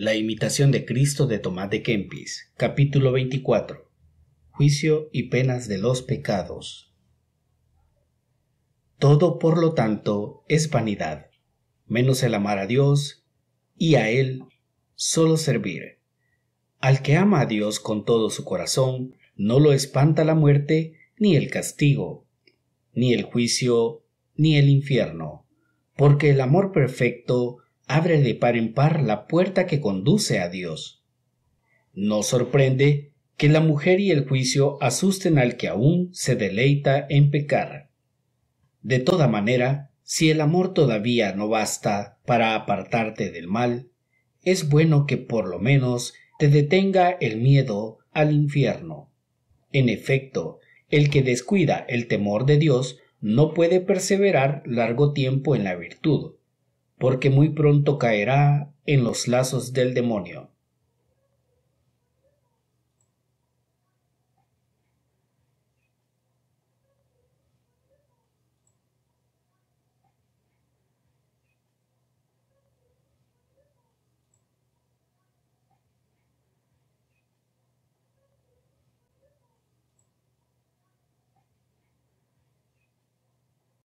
La imitación de Cristo de Tomás de Kempis, capítulo 24. Juicio y penas de los pecados. Todo, por lo tanto, es vanidad, menos el amar a Dios y a Él solo servir. Al que ama a Dios con todo su corazón, no lo espanta la muerte, ni el castigo, ni el juicio, ni el infierno, porque el amor perfecto abre de par en par la puerta que conduce a Dios. No sorprende que la mujer y el juicio asusten al que aún se deleita en pecar. De toda manera, si el amor todavía no basta para apartarte del mal, es bueno que por lo menos te detenga el miedo al infierno. En efecto, el que descuida el temor de Dios no puede perseverar largo tiempo en la virtud, porque muy pronto caerá en los lazos del demonio.